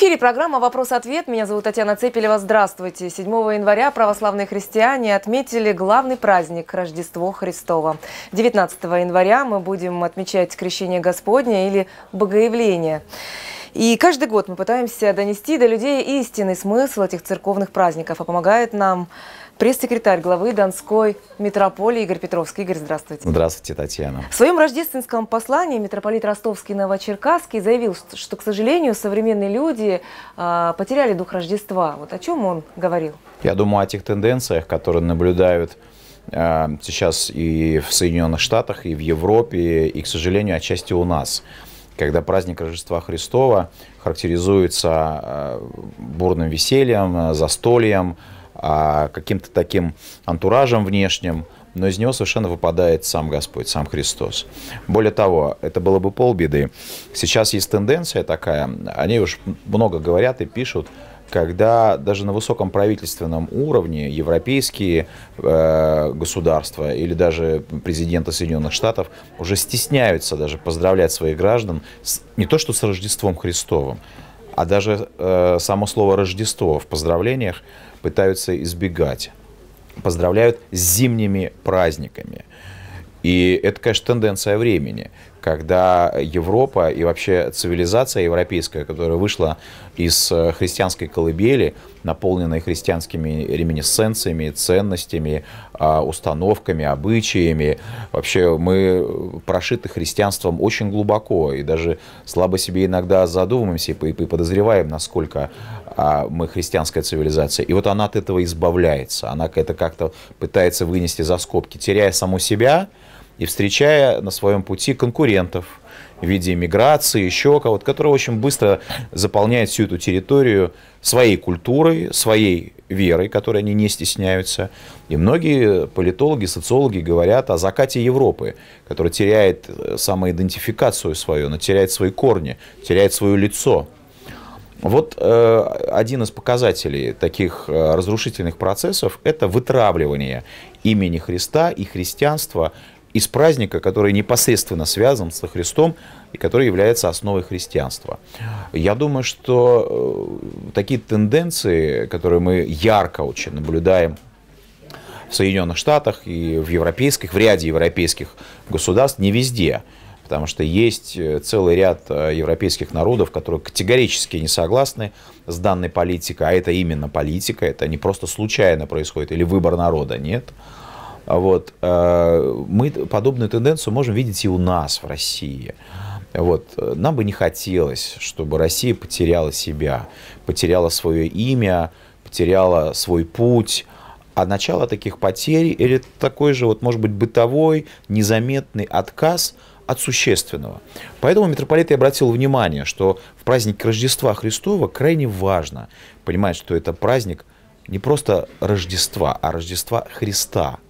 эфире программа «Вопрос-ответ». Меня зовут Татьяна Цепелева. Здравствуйте. 7 января православные христиане отметили главный праздник – Рождество Христова. 19 января мы будем отмечать Крещение Господне или Богоявление. И каждый год мы пытаемся донести до людей истинный смысл этих церковных праздников. А помогает нам пресс-секретарь главы Донской митрополии Игорь Петровский. Игорь, здравствуйте. Здравствуйте, Татьяна. В своем рождественском послании митрополит Ростовский Новочеркасский заявил, что, к сожалению, современные люди а, потеряли дух Рождества. Вот о чем он говорил? Я думаю о тех тенденциях, которые наблюдают а, сейчас и в Соединенных Штатах, и в Европе, и, к сожалению, отчасти у нас когда праздник Рождества Христова характеризуется а, бурным весельем, застольем, а каким-то таким антуражем внешним, но из него совершенно выпадает сам Господь, сам Христос. Более того, это было бы полбеды. Сейчас есть тенденция такая, они уж много говорят и пишут, когда даже на высоком правительственном уровне европейские э, государства или даже президенты Соединенных Штатов уже стесняются даже поздравлять своих граждан с, не то что с Рождеством Христовым, а даже э, само слово Рождество в поздравлениях пытаются избегать. Поздравляют с зимними праздниками. И это, конечно, тенденция времени, когда Европа и вообще цивилизация европейская, которая вышла из э, христианской колыбели, наполненной христианскими реминесценциями, ценностями, а, установками, обычаями. Вообще мы э, прошиты христианством очень глубоко и даже слабо себе иногда задумываемся и подозреваем, насколько а, мы христианская цивилизация. И вот она от этого избавляется, она это как-то пытается вынести за скобки, теряя саму себя и встречая на своем пути конкурентов в виде миграции, еще кого-то, которые очень быстро заполняет всю эту территорию своей культурой, своей верой, которой они не стесняются. И многие политологи, социологи говорят о закате Европы, которая теряет э, самоидентификацию свою, она теряет свои корни, теряет свое лицо. Вот э, один из показателей таких э, разрушительных процессов – это вытравливание имени Христа и христианства из праздника, который непосредственно связан со Христом и который является основой христианства. Я думаю, что э, такие тенденции, которые мы ярко очень наблюдаем в Соединенных Штатах и в европейских, в ряде европейских государств, не везде – Потому что есть э, целый ряд э, европейских народов, которые категорически не согласны с данной политикой, а это именно политика, это не просто случайно происходит, или выбор народа, нет. А вот. Э, мы подобную тенденцию можем видеть и у нас в России. Вот. Нам бы не хотелось, чтобы Россия потеряла себя, потеряла свое имя, потеряла свой путь. А начало таких потерь – или такой же, вот, может быть, бытовой, незаметный отказ – от существенного. Поэтому митрополит и обратил внимание, что в праздник Рождества Христова крайне важно понимать, что это праздник не просто Рождества, а Рождества Христа –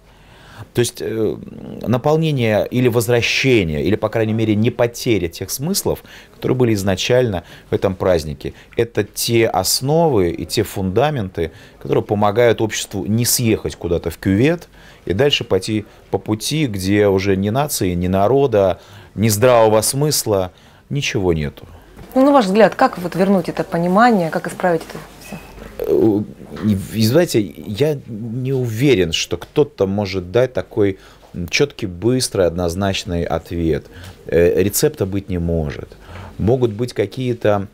то есть э, наполнение или возвращение, или, по крайней мере, не потеря тех смыслов, которые были изначально в этом празднике. Это те основы и те фундаменты, которые помогают обществу не съехать куда-то в кювет и дальше пойти по пути, где уже ни нации, ни народа, ни здравого смысла, ничего нету. Ну, на ваш взгляд, как вот вернуть это понимание, как исправить это все? Э, и, знаете, я не уверен, что кто-то может дать такой четкий, быстрый, однозначный ответ. Э, рецепта быть не может. Могут быть какие-то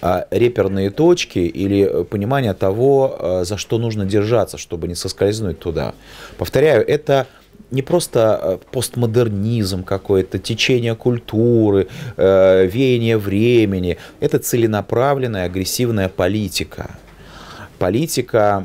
а, реперные точки или э, понимание того, а, за что нужно держаться, чтобы не соскользнуть туда. Повторяю, это не просто а, постмодернизм какой-то, течение культуры, э, веяние времени. Это целенаправленная агрессивная политика политика,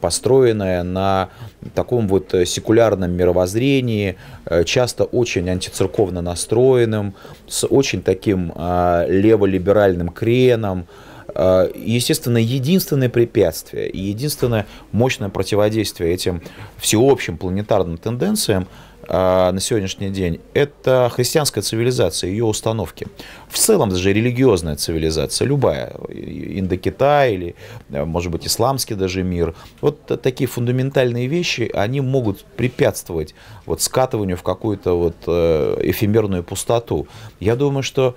построенная на таком вот э, секулярном мировоззрении, э, часто очень антицерковно настроенным, с очень таким а, леволиберальным креном, э, Естественно, единственное препятствие и единственное мощное противодействие этим всеобщим планетарным тенденциям – а, на сегодняшний день, это христианская цивилизация, ее установки. В целом даже религиозная цивилизация, любая, Индокитай или, э, может быть, исламский даже мир. Вот такие фундаментальные вещи, они могут препятствовать вот скатыванию в какую-то вот э, эфемерную пустоту. Я думаю, что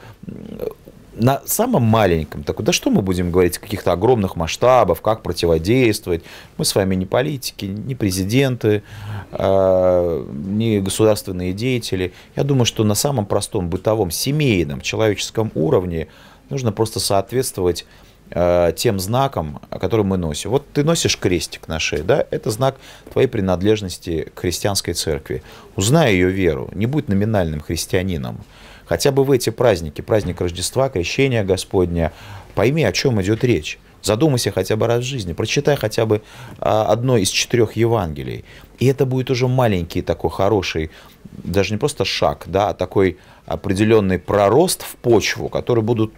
на самом маленьком, так да что мы будем говорить о каких-то огромных масштабах, как противодействовать. Мы с вами не политики, не президенты, а, не государственные деятели. Я думаю, что на самом простом бытовом, семейном, человеческом уровне нужно просто соответствовать а, тем знакам, которые мы носим. Вот ты носишь крестик на шее, да, это знак твоей принадлежности к христианской церкви. Узнай ее веру, не будь номинальным христианином хотя бы в эти праздники, праздник Рождества, Крещения Господня, пойми, о чем идет речь. Задумайся хотя бы раз в жизни, прочитай хотя бы а, одно из четырех Евангелий. И это будет уже маленький такой хороший, даже не просто шаг, да, а такой определенный пророст в почву, которые будут,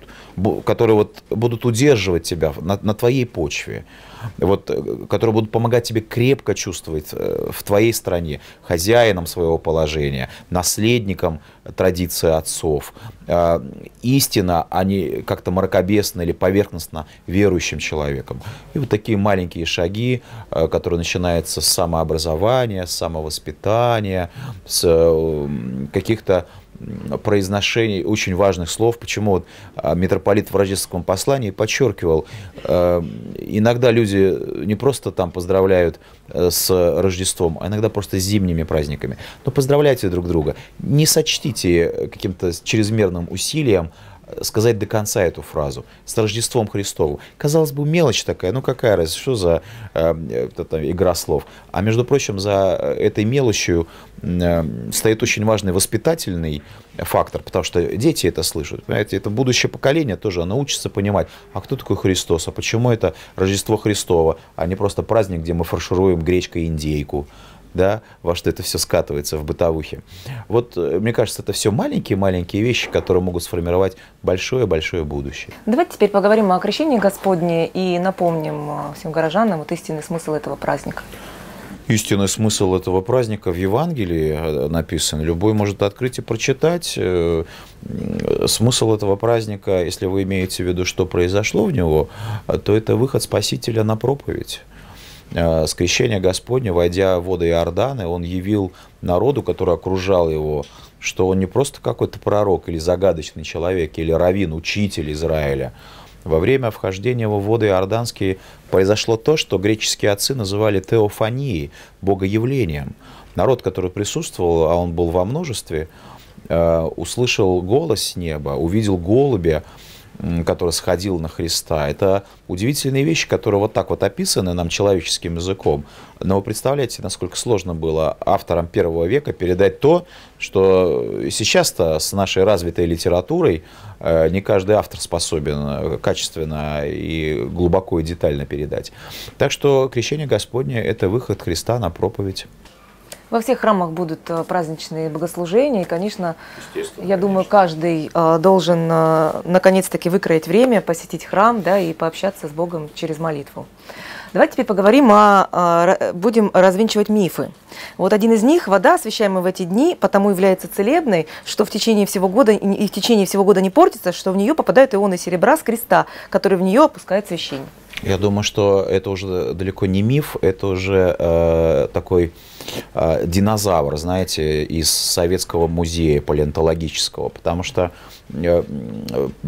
которые вот будут удерживать тебя на, на твоей почве, вот, э, которые будут помогать тебе крепко чувствовать э, в твоей стране, хозяином своего положения, наследником традиции отцов. А, истина, а не как-то мракобесно или поверхностно верующим человеком. И вот такие маленькие шаги, э, которые начинаются с самообразования, с самовоспитания, с каких-то произношений очень важных слов. Почему вот а, митрополит в рождественском послании подчеркивал, а, иногда люди не просто там поздравляют э, с Рождеством, а иногда просто с зимними праздниками. Но поздравляйте друг друга. Не сочтите каким-то чрезмерным усилием сказать до конца эту фразу с Рождеством Христовым. Казалось бы, мелочь такая, ну какая раз, что за э, эм, там, игра слов. А между прочим, за э, этой мелочью э, стоит очень важный воспитательный фактор, потому что дети это слышат, понимаете, это будущее поколение тоже, оно учится понимать, а кто такой Христос, а почему это Рождество Христово, а не просто праздник, где мы фаршируем гречкой индейку да, во что это все скатывается в бытовухе. Вот, э, мне кажется, это все маленькие-маленькие вещи, которые могут сформировать большое-большое будущее. Давайте теперь поговорим о крещении Господне и напомним э, всем горожанам вот истинный смысл этого праздника. Истинный смысл этого праздника в Евангелии э, написан. Любой может открыть и прочитать. Смысл этого праздника, если вы имеете в виду, что произошло в него, то это выход Спасителя на проповедь э, скрещение Господне, войдя в воды Иорданы, он явил народу, который окружал его, что он не просто какой-то пророк или загадочный человек, или равин, учитель Израиля. Во время вхождения Его в воды Иорданские произошло то, что греческие отцы называли теофанией, богоявлением. Народ, который присутствовал, а он был во множестве, э, услышал голос с неба, увидел голубя, который сходил на Христа. Это удивительные вещи, которые вот так вот описаны нам человеческим языком. Но вы представляете, насколько сложно было авторам первого века передать то, что сейчас-то с нашей развитой литературой э, не каждый автор способен э, качественно и глубоко и детально передать. Так что крещение Господне – это выход Христа на проповедь. Во всех храмах будут э, праздничные богослужения, и, конечно, я конечно. думаю, каждый э, должен э, наконец-таки выкроить время, посетить храм, да, и пообщаться с Богом через молитву. Давайте теперь поговорим о, будем развенчивать мифы. Вот один из них, вода, освещаемая в эти дни, потому является целебной, что в течение всего года и в течение всего года не портится, что в нее попадают ионы серебра с креста, который в нее опускает священник. Я думаю, что это уже далеко не миф, это уже э, такой э, динозавр, знаете, из Советского музея палеонтологического, потому что э,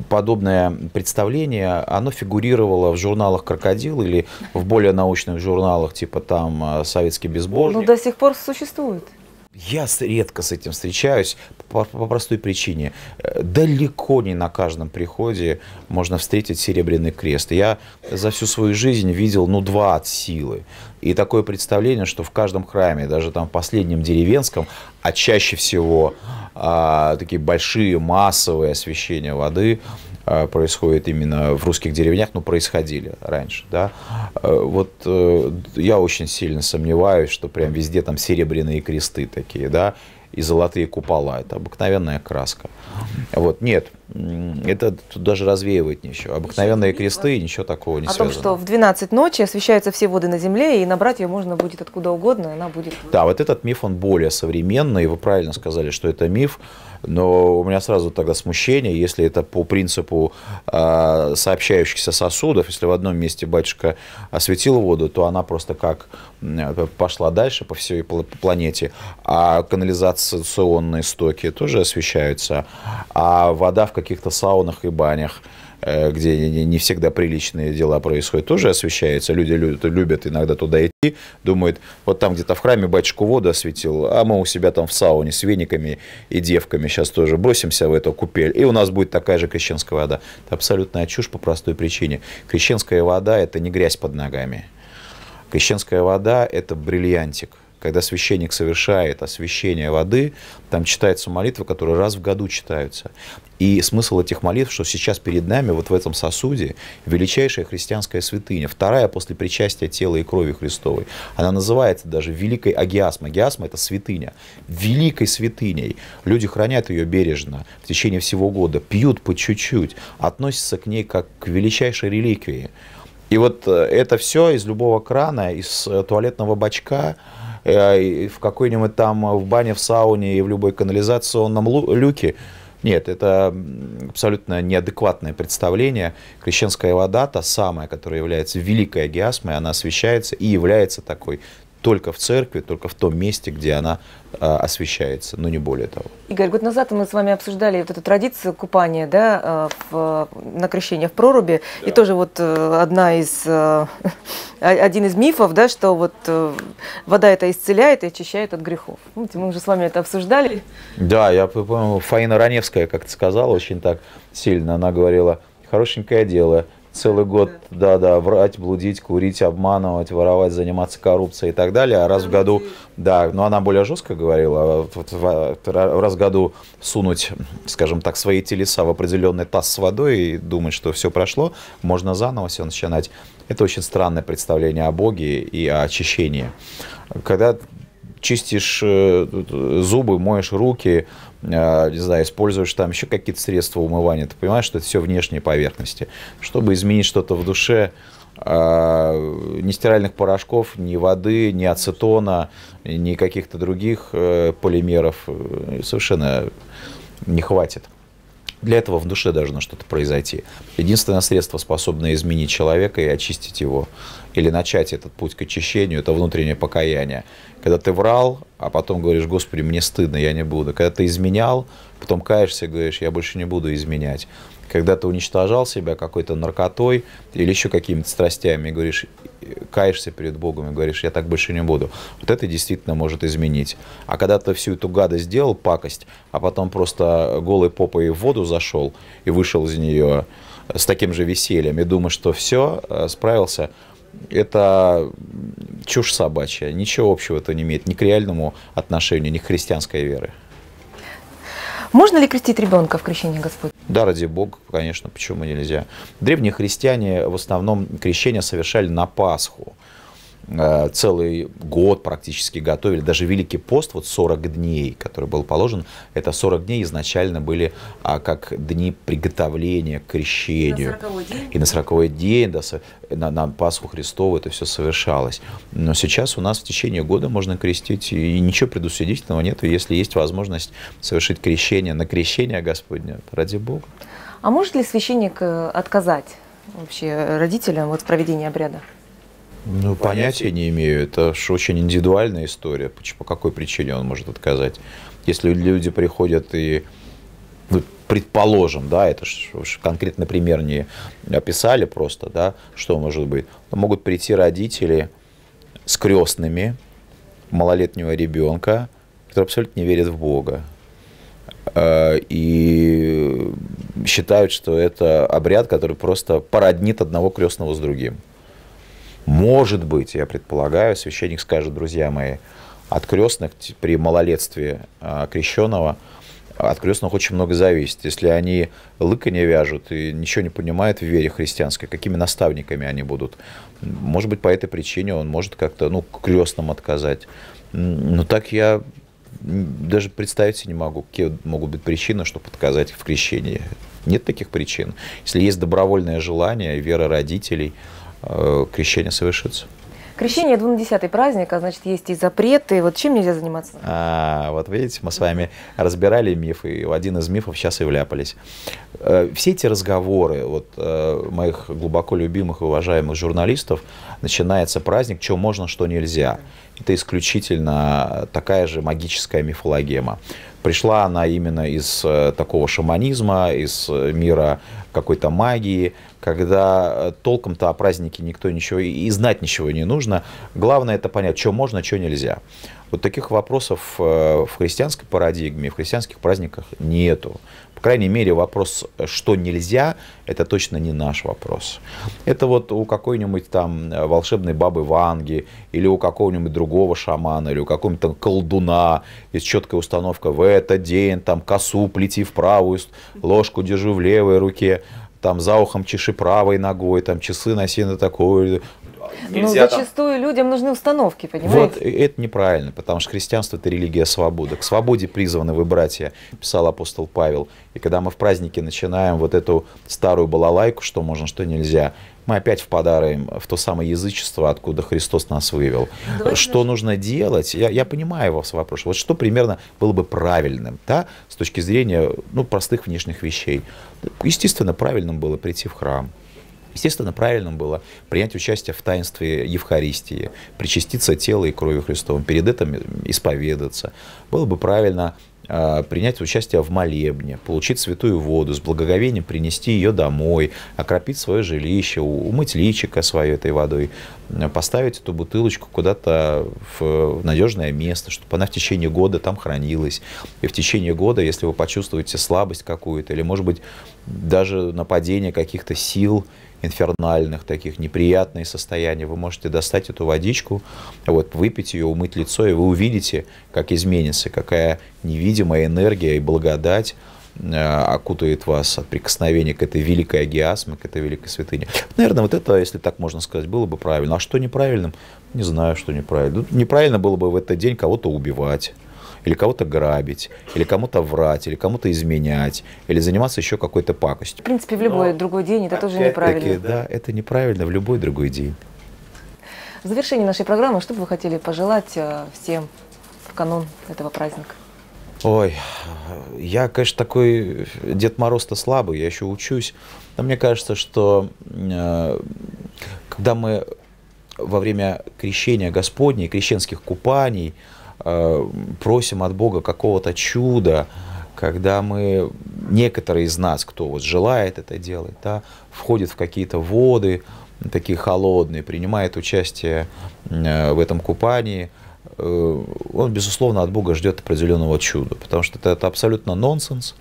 подобное представление, оно фигурировало в журналах «Крокодил» или в более научных журналах, типа там э, «Советский безбожник». Ну, до сих пор существует. Я редко с этим встречаюсь, по, по простой причине. Э, далеко не на каждом приходе можно встретить серебряный крест. Я за всю свою жизнь видел, ну, два от силы. И такое представление, что в каждом храме, даже там в последнем деревенском, а чаще всего а, такие большие массовые освещения воды а, происходят именно в русских деревнях, ну, происходили раньше, да. А, вот а, я очень сильно сомневаюсь, что прям везде там серебряные кресты такие, да, и золотые купола. Это обыкновенная краска. Вот. Нет, это тут даже развеивает ничего. Обыкновенные кресты и ничего такого не О связано. О том, что в 12 ночи освещаются все воды на земле, и набрать ее можно будет откуда угодно, и она будет... Да, вот этот миф, он более современный, вы правильно сказали, что это миф, но у меня сразу тогда смущение, если это по принципу э, сообщающихся сосудов, если в одном месте батюшка осветил воду, то она просто как пошла дальше по всей планете, а канализационные стоки тоже освещаются, а вода в каких-то саунах и банях, э, где не всегда приличные дела происходят, тоже освещается. Люди любят иногда туда идти, думают, вот там где-то в храме батюшку воду осветил, а мы у себя там в сауне с вениками и девками сейчас тоже бросимся в эту купель, и у нас будет такая же крещенская вода. Это абсолютная чушь по простой причине. Крещенская вода – это не грязь под ногами. Крещенская вода – это бриллиантик – когда священник совершает освящение воды, там читаются молитвы, которые раз в году читаются. И смысл этих молитв, что сейчас перед нами, вот в этом сосуде, величайшая христианская святыня, вторая после причастия тела и крови Христовой. Она называется даже Великой Агиасма. Агиасма – это святыня. Великой святыней. Люди хранят ее бережно в течение всего года, пьют по чуть-чуть, относятся к ней как к величайшей реликвии. И вот э, это все из любого крана, из э, туалетного бачка – Э, в какой-нибудь там э, в бане, в сауне и в любой канализационном люке. Нет, это абсолютно неадекватное представление. Крещенская вода, та самая, которая является великой агиасмой, она освещается и является такой только в церкви, только в том месте, где она э, а, освещается, но не более того. Игорь, год назад мы с вами обсуждали вот эту традицию купания да, а, в, на крещение в проруби. Да. И тоже вот э, одна из, э, один из мифов, да, что вот э, вода это исцеляет и очищает от грехов. мы уже с вами это обсуждали. Да, я помню, Фаина Раневская как-то сказала очень так сильно. Она говорила, хорошенькое дело – целый год, да-да, врать, блудить, курить, обманывать, воровать, заниматься коррупцией и так далее. А раз в году, да, но она более жестко говорила, а раз в году сунуть, скажем так, свои телеса в определенный таз с водой и думать, что все прошло, можно заново все начинать. Это очень странное представление о Боге и о очищении. Когда чистишь э, зубы, моешь руки, а, не знаю, используешь там еще какие-то средства умывания, ты понимаешь, что это все внешние поверхности. Чтобы изменить что-то в душе, а, ни стиральных порошков, ни воды, ни ацетона, ни каких-то других э, полимеров э, совершенно не хватит для этого в душе должно что-то произойти. Единственное средство, способное изменить человека и очистить его, или начать этот путь к очищению, это внутреннее покаяние. Когда ты врал, а потом говоришь, Господи, мне стыдно, я не буду. Когда ты изменял, потом каешься и говоришь, я больше не буду изменять когда ты уничтожал себя какой-то наркотой или еще какими-то страстями, и говоришь, каешься перед Богом и говоришь, я так больше не буду. Вот это действительно может изменить. А когда ты всю эту гадость сделал, пакость, а потом просто голой попой в воду зашел и вышел из нее с таким же весельем и думаешь, что все, э, справился, это чушь собачья, ничего общего это не имеет ни к реальному отношению, ни к христианской вере. Можно ли крестить ребенка в крещении Господь? Да, ради Бога, конечно, почему нельзя. Древние христиане в основном крещение совершали на Пасху. Э, целый год практически готовили, даже Великий пост, вот 40 дней, который был положен, это 40 дней изначально были а, как дни приготовления к крещению. На И на 40 день, да, на, на Пасху Христову это все совершалось. Но сейчас у нас в течение года можно крестить, и ничего предусудительного нет, если есть возможность совершить крещение на крещение Господне, ради Бога. А может ли священник э, отказать вообще родителям вот в проведении обряда? Ну, понятия, не имею. Это же очень индивидуальная история. По какой причине он может отказать? Если люди приходят и ну, предположим, да, это же конкретно пример не описали просто, да, что может быть. Могут прийти родители с крестными малолетнего ребенка, который абсолютно не верит в Бога. Э, и считают, что это обряд, который просто породнит одного крестного с другим. Может быть, я предполагаю, священник скажет, друзья мои, от крестных при малолетстве а, крещенного от крестных очень много зависит. Если они лыка не вяжут и ничего не понимают в вере христианской, какими наставниками они будут. Может быть, по этой причине он может как-то, ну, крестным отказать. Но так я даже представить себе не могу, какие могут быть причины, чтобы отказать в крещении. Нет таких причин. Если есть добровольное желание, вера родителей – Э, крещение совершится. Крещение – это 12 праздник, а значит, есть и запреты. Вот чем нельзя заниматься? А, вот видите, мы с вами разбирали мифы, и в один из мифов сейчас и вляпались. Э, все эти разговоры вот, э, моих глубоко любимых и уважаемых журналистов, начинается праздник, что можно, что нельзя. Это исключительно такая же магическая мифологема. Пришла она именно из такого шаманизма, из мира какой-то магии – когда э, толком-то о празднике никто ничего и знать ничего не нужно. Главное это понять, что можно, что нельзя. Вот таких вопросов э, в христианской парадигме, в христианских праздниках нету. По крайней мере, вопрос, что нельзя, это точно не наш вопрос. Это вот у какой-нибудь там э, волшебной бабы Ванги, или у какого-нибудь другого шамана, или у какого-нибудь колдуна, есть четкая установка в этот день, там косу плети в правую, ложку держи в левой руке там за ухом чеши правой ногой, там часы носи на такой, ну, нельзя ну, зачастую там... людям нужны установки, понимаете? Вот это неправильно, потому что христианство – это религия свободы. К свободе призваны вы, братья, писал апостол Павел. И когда мы в празднике начинаем вот эту старую балалайку, что можно, что нельзя, мы опять впадаем в то самое язычество, откуда Христос нас вывел. Ну, давайте что же... нужно делать? Я, я понимаю вас вопрос. Вот что примерно было бы правильным, да, с точки зрения ну, простых внешних вещей? Естественно, правильным было прийти в храм, Естественно, правильным было принять участие в таинстве Евхаристии, причаститься тела и крови Христовым, перед этим исповедаться. Было бы правильно а, принять участие в молебне, получить святую воду, с благоговением принести ее домой, окропить свое жилище, умыть личико свое этой водой, поставить эту бутылочку куда-то в надежное место, чтобы она в течение года там хранилась. И в течение года, если вы почувствуете слабость какую-то, или, может быть, даже нападение каких-то сил, инфернальных, таких неприятных состояний. вы можете достать эту водичку, вот, выпить ее, умыть лицо, и вы увидите, как изменится, какая невидимая энергия и благодать э, окутает вас от прикосновения к этой великой агиасме, к этой великой святыне. Наверное, вот это, если так можно сказать, было бы правильно. А что неправильным? Не знаю, что неправильно. Неправильно было бы в этот день кого-то убивать или кого-то грабить, или кому-то врать, или кому-то изменять, или заниматься еще какой-то пакостью. В принципе, в любой Но другой день это тоже неправильно. Таки, да, это неправильно в любой другой день. В завершении нашей программы, что бы вы хотели пожелать э, всем в канун этого праздника? Ой, я, конечно, такой э, Дед Мороз-то слабый, я еще учусь. Но мне кажется, что э, когда мы во время крещения Господней, крещенских купаний, Э, просим от Бога какого-то чуда, когда мы, некоторые из нас, кто вот желает это делать, да, входит в какие-то воды, такие холодные, принимает участие э, в этом купании, э, он, безусловно, от Бога ждет определенного чуда, потому что это, это абсолютно нонсенс,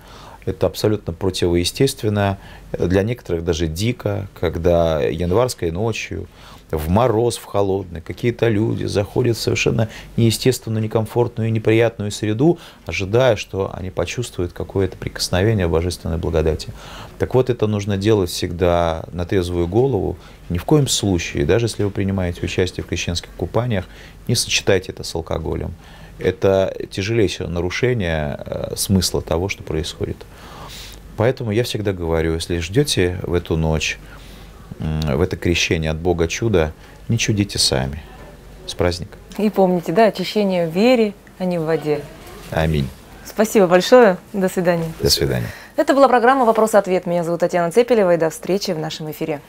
это абсолютно противоестественно, для некоторых даже дико, когда январской ночью в мороз, в холодный. Какие-то люди заходят в совершенно неестественную, некомфортную и неприятную среду, ожидая, что они почувствуют какое-то прикосновение божественной благодати. Так вот, это нужно делать всегда на трезвую голову. Ни в коем случае, даже если вы принимаете участие в крещенских купаниях, не сочетайте это с алкоголем. Это тяжелейшее нарушение э, смысла того, что происходит. Поэтому я всегда говорю, если ждете в эту ночь в это крещение от Бога чудо, не чудите сами. С праздником. И помните, да, очищение в вере, а не в воде. Аминь. Спасибо большое. До свидания. До свидания. Это была программа «Вопрос-ответ». Меня зовут Татьяна Цепелева. И до встречи в нашем эфире.